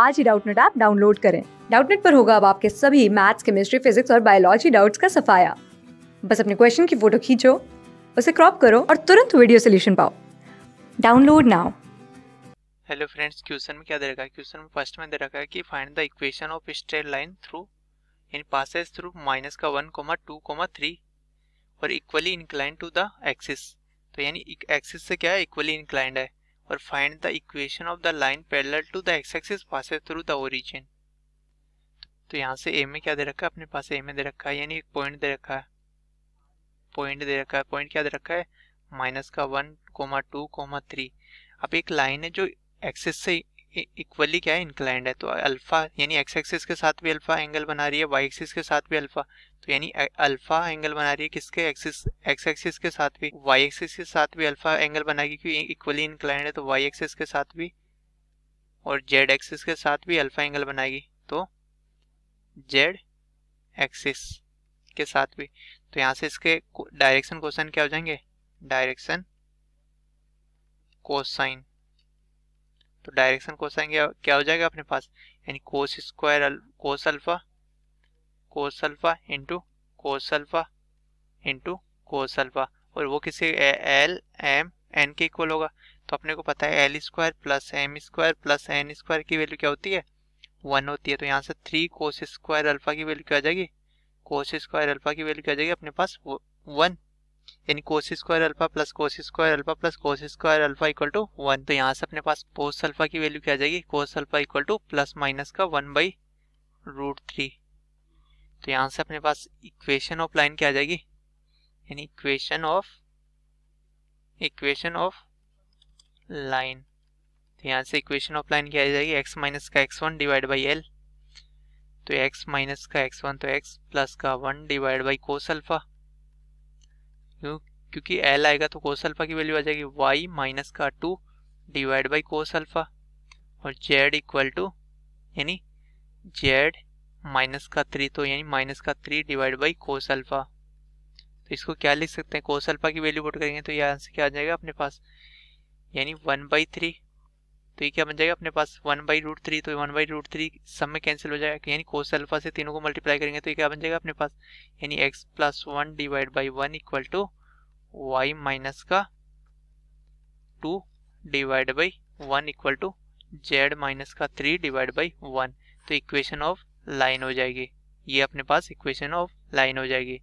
आज ही Doubtnut app download करें डाउटनेट पर होगा अब आपके सभी मैथ्स केमिस्ट्री फिजिक्स और बायोलॉजी डाउट्स का सफाया बस अपने क्वेश्चन की फोटो खींचो उसे क्रॉप करो और तुरंत वीडियो सोल्यूशन पाओ download now hello friends question में क्या दे रखा है क्वेश्चन में फर्स्ट में दे रखा है कि find the equation of straight line through in passes through minus का one comma two comma three और equally incline to the axis तो यानी एक्सिस से क्या है इक्वली इंक्लाइंड है और find the equation of the line parallel to the x-axis passes through the origin. तो यहाँ से ए में क्या दे रखा है अपने पास ए में दे रखा है यानी एक पॉइंट दे रखा है पॉइंट दे रखा है पॉइंट क्या दे रखा है माइनस का one comma two comma three अब एक लाइन है जो एक्सेस से इक्वली क्या है इंक्लाइंड है तो अल्फा यानी एक्स एक्सिस के साथ भी अल्फा एंगल बना रही है वाई एक्सिस के साथ भी अल्फा तो यानी अल्फा एंगल बना रही है किसके एक्सिस एक्स एक्सिस के साथ भी वाई एक्सिस के साथ भी अल्फा एंगल बनाएगी क्योंकि इक्वली इंक्लाइंड है तो वाई एक्सिस के साथ भी और जेड एक्सिस के साथ भी अल्फा एंगल बनाएगी तो जेड एक्सिस के साथ भी तो यहाँ से इसके डायरेक्शन क्वेश्चन क्या हो जाएंगे डायरेक्शन कोसाइन तो डायरेक्शन कोसाइन क्या हो जाएगा अपने पास यानी cos square cos alpha cos alpha into cos alpha into cos alpha और वो किसी एल एम एन के इक्वल होगा तो अपने को पता है L square plus M square plus N square की वैल्यू क्या होती है वन होती है तो यहाँ से थ्री कोस स्क्वायर अल्फा की वैल्यू क्या आ जाएगी कोस स्क्वायर अल्फा की वैल्यू क्या आ जाएगी अपने पास वन यानी cos square alpha plus cos square alpha plus cos square alpha equal to one तो यहाँ से अपने पास कोस अल्फा की वैल्यू क्या आ जाएगी cos alpha equal to plus minus का वन बाई रूट थ्री तो यहाँ से अपने पास इक्वेशन ऑफ लाइन क्या आ जाएगी यानी equation of equation of line तो यहाँ से इक्वेशन ऑफ लाइन क्या आ जाएगी एक्स माइनस का x one divide by L तो एक्स माइनस का एक्स वन तो एक्स प्लस का one divide by cos alpha क्योंकि एल आएगा तो कोस अल्फा की वैल्यू आ जाएगी वाई माइनस का two divide by cos alpha और जेड इक्वल टू यानी जेड माइनस का थ्री तो यानी माइनस का three divide by cos alpha तो इसको क्या लिख सकते हैं कोस अल्फा की वैल्यू पुट करेंगे तो यहाँ से क्या आ जाएगा अपने पास यानी वन बाई थ्री तो ये क्या बन जाएगा अपने पास वन बाई रूट थ्री तो वन बाई रूट थ्री सब में कैंसिल हो जाएगा यानी कोस अल्फा से तीनों को मल्टीप्लाई करेंगे तो ये क्या बन जाएगा अपने पास यानी x plus one divide by one equal to y minus का two divide by one equal to z minus का थ्री डिवाइड बाई वन तो इक्वेशन ऑफ लाइन हो जाएगी ये अपने पास इक्वेशन ऑफ लाइन हो जाएगी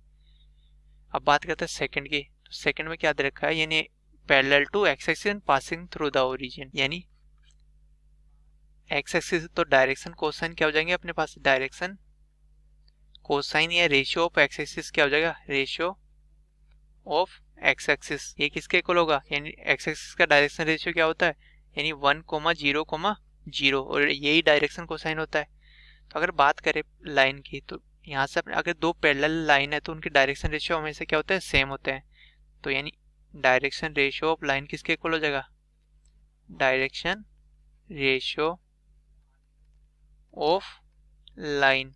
अब बात करते हैं सेकंड की तो सेकंड में क्या दे रखा है यानी parallel to x axis passing through the origin यानी एक्स एक्सिस तो डायरेक्शन कोसाइन क्या हो जाएंगे अपने पास डायरेक्शन कोसाइन या रेशियो ऑफ एक्स एक्सिस क्या हो जाएगा रेशियो ऑफ एक्स एक्सिस ये किसके इक्वल होगा यानी एक्स एक्सिस का डायरेक्शन रेशियो क्या होता है यानी one comma zero comma zero और यही डायरेक्शन कोसाइन होता है तो अगर बात करें लाइन की तो यहाँ से अगर दो पैरेलल लाइन है तो उनके डायरेक्शन रेशियो हमेशा क्या होता है सेम होते हैं तो यानी डायरेक्शन रेशियो ऑफ लाइन किसके इक्वल हो जाएगा डायरेक्शन रेशियो ऑफ लाइन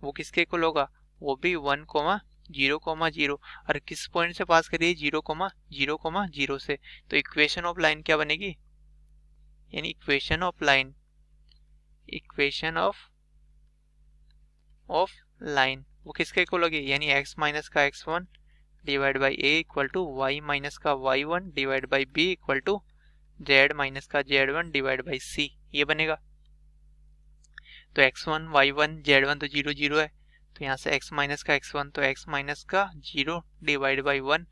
वो किसके इक्वल होगा वो भी one comma zero comma zero और किस पॉइंट से पास करिए zero comma zero comma zero से तो इक्वेशन ऑफ लाइन क्या बनेगी यानी equation of line equation of of line वो किसके इक्वल होगी यानी एक्स माइनस का x one divide by a equal to y minus का y one divide by b equal to z minus का z one divide by c ये बनेगा तो x one y one z one तो zero zero है तो यहाँ से एक्स माइनस का एक्स वन तो एक्स माइनस का zero divide by one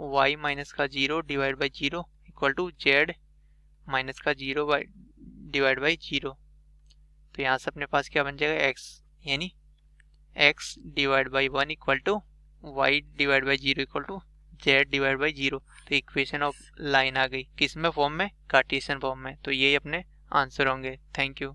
y minus का zero divide by zero equal to z minus का zero by divide by zero तो यहाँ से अपने पास क्या बन जाएगा एक्स यानी x divide by one equal to y divide by zero equal to z divide by zero तो इक्वेशन ऑफ लाइन आ गई किस में फॉर्म में कार्टेशियन फॉर्म में तो यही अपने आंसर होंगे थैंक यू